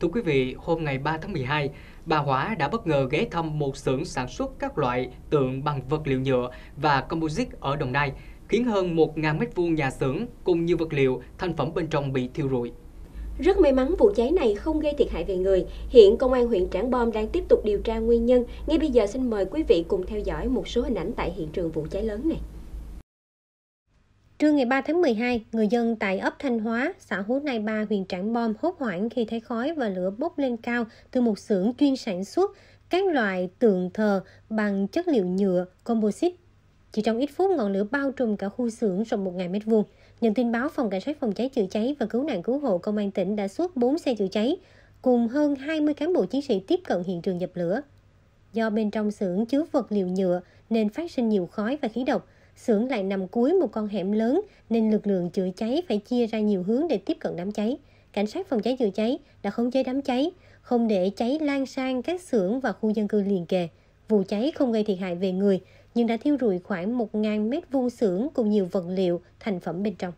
Thưa quý vị, hôm ngày 3 tháng 12, bà Hỏa đã bất ngờ ghé thăm một xưởng sản xuất các loại tượng bằng vật liệu nhựa và composite ở Đồng Nai, khiến hơn 1.000 m2 nhà xưởng cùng nhiều vật liệu, thành phẩm bên trong bị thiêu rụi. Rất may mắn vụ cháy này không gây thiệt hại về người. Hiện công an huyện Trảng Bom đang tiếp tục điều tra nguyên nhân. Ngay bây giờ xin mời quý vị cùng theo dõi một số hình ảnh tại hiện trường vụ cháy lớn này. Trưa ngày 3 tháng 12, người dân tại ấp Thanh Hóa, xã Hú Nai Ba, huyện Trảng Bom hốt hoảng khi thấy khói và lửa bốc lên cao từ một xưởng chuyên sản xuất các loại tượng thờ bằng chất liệu nhựa, composite. Chỉ trong ít phút, ngọn lửa bao trùm cả khu xưởng rộng 1.000 m2. Nhận tin báo, Phòng Cảnh sát Phòng cháy chữa cháy và Cứu nạn Cứu hộ Công an tỉnh đã xuất 4 xe chữa cháy, cùng hơn 20 cán bộ chiến sĩ tiếp cận hiện trường dập lửa. Do bên trong xưởng chứa vật liệu nhựa nên phát sinh nhiều khói và khí độc, xưởng lại nằm cuối một con hẻm lớn nên lực lượng chữa cháy phải chia ra nhiều hướng để tiếp cận đám cháy. Cảnh sát phòng cháy chữa cháy đã khống chế đám cháy, không để cháy lan sang các xưởng và khu dân cư liền kề. Vụ cháy không gây thiệt hại về người, nhưng đã thiêu rụi khoảng 1.000 mét vuông xưởng cùng nhiều vật liệu, thành phẩm bên trong.